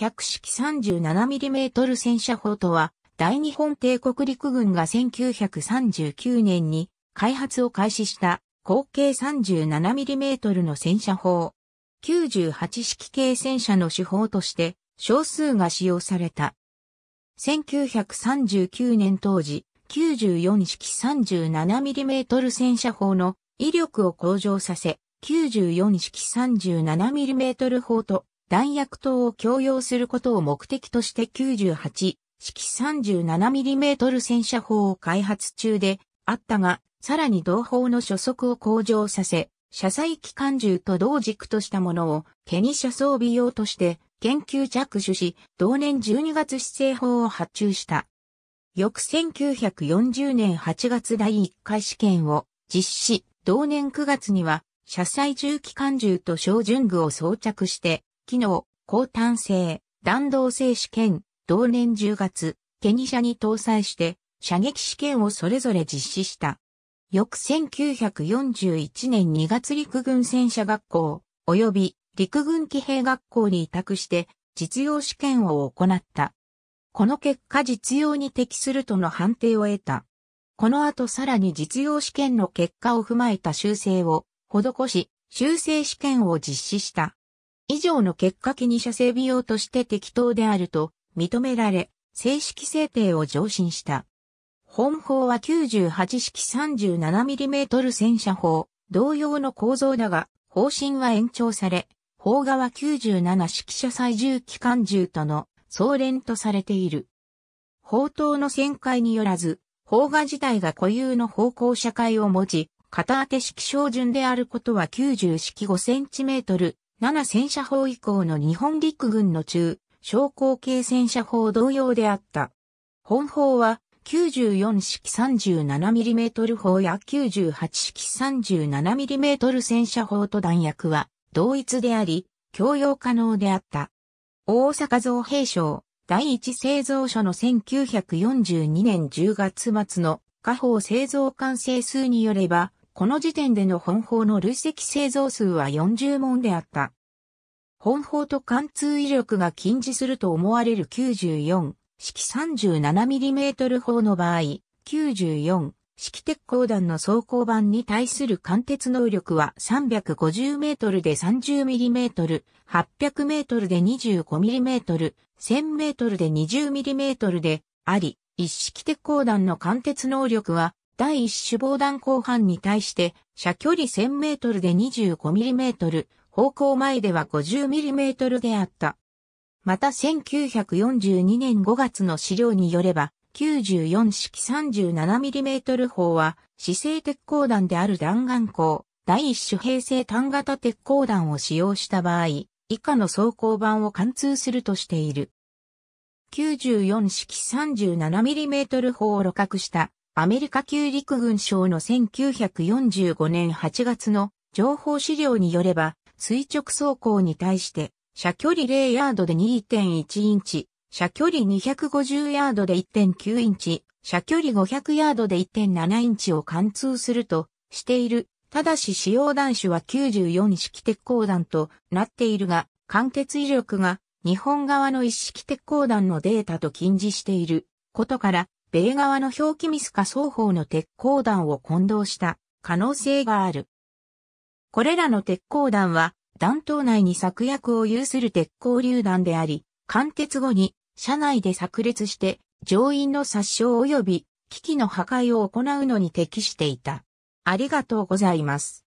100式 37mm 戦車砲とは、大日本帝国陸軍が1939年に開発を開始した合計 37mm の戦車砲。98式系戦車の手法として少数が使用された。1939年当時、94式 37mm 戦車砲の威力を向上させ、94式 37mm 砲と弾薬等を供用することを目的として98式 37mm 戦車砲を開発中であったが、さらに同砲の初速を向上させ、車載機関銃と同軸としたものをケニ車装備用として研究着手し、同年12月施政法を発注した。翌1940年8月第1回試験を実施、同年9月には車載重機関銃と小巡具を装着して機能、高単性、弾道性試験、同年10月、ケニ車に搭載して、射撃試験をそれぞれ実施した。翌1941年2月陸軍戦車学校、及び陸軍騎兵学校に委託して、実用試験を行った。この結果実用に適するとの判定を得た。この後さらに実用試験の結果を踏まえた修正を施し、修正試験を実施した。以上の結果機に射精美容として適当であると認められ、正式制定を上申した。本法は98式 37mm 戦車法、同様の構造だが、方針は延長され、法側97式車載重機関銃との総連とされている。法塔の旋回によらず、法画自体が固有の方向社会を持ち、片当て式照準であることは90式 5cm 7戦車法以降の日本陸軍の中、昇降系戦車法同様であった。本法は94式 37mm 砲や98式 37mm 戦車砲と弾薬は同一であり、共用可能であった。大阪造兵省第一製造所の1942年10月末の下砲製造完成数によれば、この時点での本法の累積製造数は40問であった。本法と貫通威力が近似すると思われる94式 37mm 砲の場合、94式鉄鋼弾の装甲板に対する貫鉄能力は350メートルで30ミリメートル、800メートルで25ミリメートル、1000メートルで20ミリメートルであり、一式鉄鋼弾の貫鉄能力は第1種防弾後半に対して、射距離1000メートルで2 5トル、方向前では5 0トルであった。また1942年5月の資料によれば、94式3 7トル砲は、姿勢鉄鋼弾である弾丸鋼、第一種平成単型鉄鋼弾を使用した場合、以下の装甲板を貫通するとしている。94式 37mm 砲を露獲したアメリカ級陸軍省の1945年8月の情報資料によれば、垂直走行に対して、射距離0ヤードで2.1インチ、射距離250ヤードで1.9インチ、射距離500ヤードで1.7インチを貫通するとしている。ただし使用弾種は94式鉄鋼弾となっているが、貫徹威力が日本側の一式鉄鋼弾のデータと近似していることから、米側の表記ミスか双方の鉄鋼弾を混同した可能性がある。これらの鉄鋼弾は、弾頭内に作薬を有する鉄鋼榴弾であり、貫徹後に、車内で炸裂して、乗員の殺傷及び、機器の破壊を行うのに適していた。ありがとうございます。